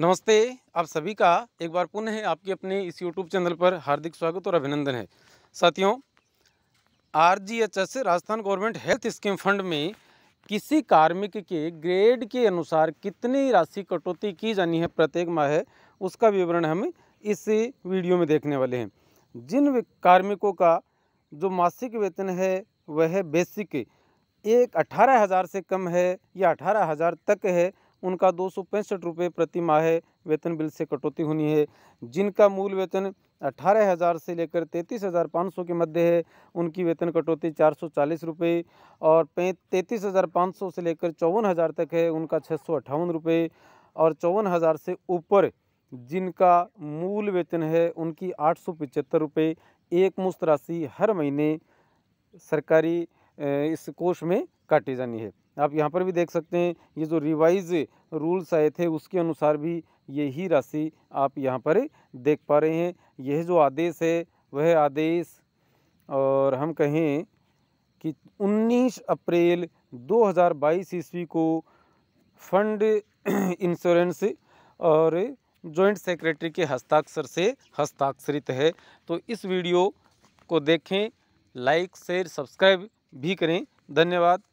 नमस्ते आप सभी का एक बार पुनः आपके अपने इस यूट्यूब चैनल पर हार्दिक स्वागत और अभिनंदन है साथियों R G H S Rajasthan government health scheme fund में किसी कार्मिक के ग्रेड के अनुसार कितनी राशि कटौती की जानी है प्रत्येक माह उसका विवरण हम इस वीडियो में देखने वाले हैं जिन कार्मिकों का जो मासिक वेतन है वह बेसिक एक अठारह हज़ार से कम है या अठारह हज़ार तक है उनका दो सौ पैंसठ रुपये प्रति माह वेतन बिल से कटौती होनी है जिनका मूल वेतन अठारह हज़ार से लेकर तैंतीस हज़ार पाँच सौ के मध्य है उनकी वेतन कटौती चार सौ चालीस रुपये और तैंतीस हज़ार पाँच सौ से लेकर चौवन हज़ार तक है उनका छः सौ अट्ठावन रुपये और चौवन हज़ार से ऊपर जिनका मूल वेतन है उनकी आठ सौ पचहत्तर रुपये एक मुफ्त राशि हर महीने सरकारी इस कोष में काटी जानी है आप यहाँ पर भी देख सकते हैं ये जो रिवाइज रूल्स आए थे उसके अनुसार भी यही राशि आप यहाँ पर देख पा रहे हैं यह जो आदेश है वह आदेश और हम कहें कि 19 अप्रैल 2022 ईस्वी को फंड इंश्योरेंस और जॉइंट सेक्रेटरी के हस्ताक्षर से हस्ताक्षरित है तो इस वीडियो को देखें लाइक शेयर सब्सक्राइब भी करें धन्यवाद